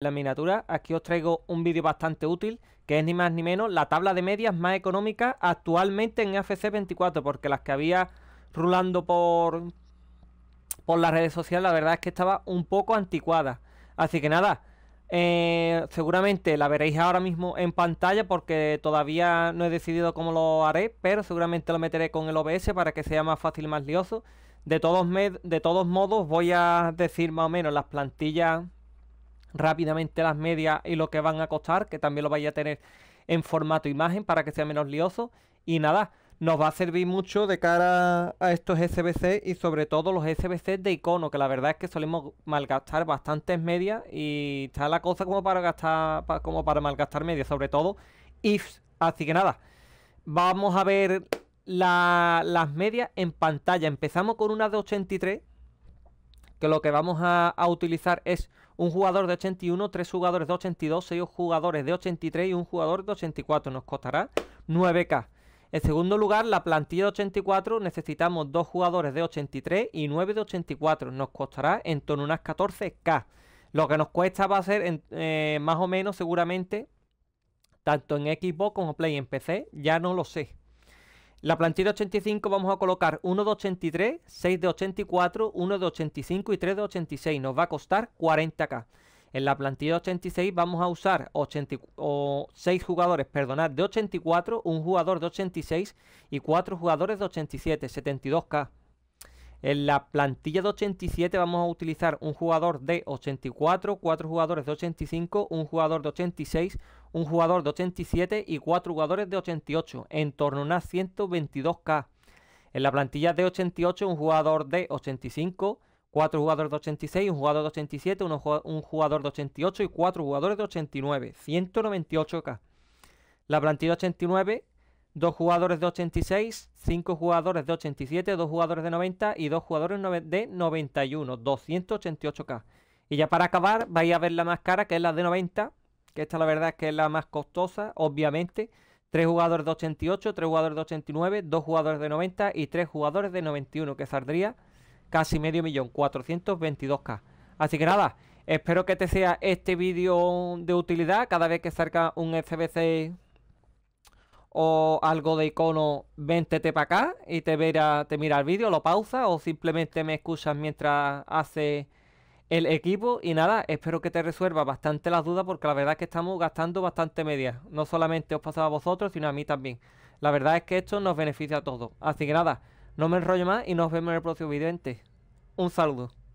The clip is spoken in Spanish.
la miniatura, aquí os traigo un vídeo bastante útil, que es ni más ni menos la tabla de medias más económica actualmente en FC 24, porque las que había rulando por, por las redes sociales, la verdad es que estaba un poco anticuada. Así que nada, eh, seguramente la veréis ahora mismo en pantalla porque todavía no he decidido cómo lo haré, pero seguramente lo meteré con el OBS para que sea más fácil y más lioso. De todos, de todos modos voy a decir más o menos las plantillas rápidamente las medias y lo que van a costar, que también lo vaya a tener en formato imagen para que sea menos lioso. Y nada, nos va a servir mucho de cara a estos SBC y sobre todo los SBC de icono, que la verdad es que solemos malgastar bastantes medias y está la cosa como para gastar, como para malgastar medias, sobre todo IFs. Así que nada, vamos a ver las medias en pantalla. Empezamos con una de 83 que lo que vamos a, utilizar es un jugador de 81, tres jugadores de 82, seis jugadores de 83 y un jugador de 84. Nos costará 9K. En segundo lugar, la plantilla de 84 necesitamos dos jugadores de 83 y 9 de 84. Nos costará en torno a unas 14K. Lo que nos cuesta va a ser eh, más o menos seguramente tanto en Xbox como Play en PC. Ya no lo sé. La plantilla 85 vamos a colocar 1 de 83, 6 de 84, 1 de 85 y 3 de 86. Nos va a costar 40k. En la plantilla de 86 vamos a usar 6 jugadores, de 84, un jugador de 86 y 4 jugadores de 87, 72k. En la plantilla de 87 vamos a utilizar un jugador de 84, 4 jugadores de 85, un jugador de 86, un jugador de 87 y cuatro jugadores de 88, en torno a 122K. En la plantilla de 88, un jugador de 85, 4 jugadores de 86, un jugador de 87, un jugador de 88 y cuatro jugadores de 89, 198K. La plantilla de 89, dos jugadores de 86, 5 jugadores de 87, 2 jugadores de 90 y 2 jugadores de 91, 288K. Y ya para acabar, vais a ver la más cara, que es la de 90, que esta la verdad es que es la más costosa, obviamente. Tres jugadores de 88, tres jugadores de 89, dos jugadores de 90 y tres jugadores de 91, que saldría casi medio millón, 422k. Así que nada, espero que te sea este vídeo de utilidad. Cada vez que sacas un FBC o algo de icono, véntete para acá y te, verá, te mira el vídeo, lo pausa o simplemente me escuchas mientras hace el equipo y nada, espero que te resuelva bastante las dudas porque la verdad es que estamos gastando bastante media. No solamente os pasa a vosotros, sino a mí también. La verdad es que esto nos beneficia a todos. Así que nada, no me enrollo más y nos vemos en el próximo video. Un saludo.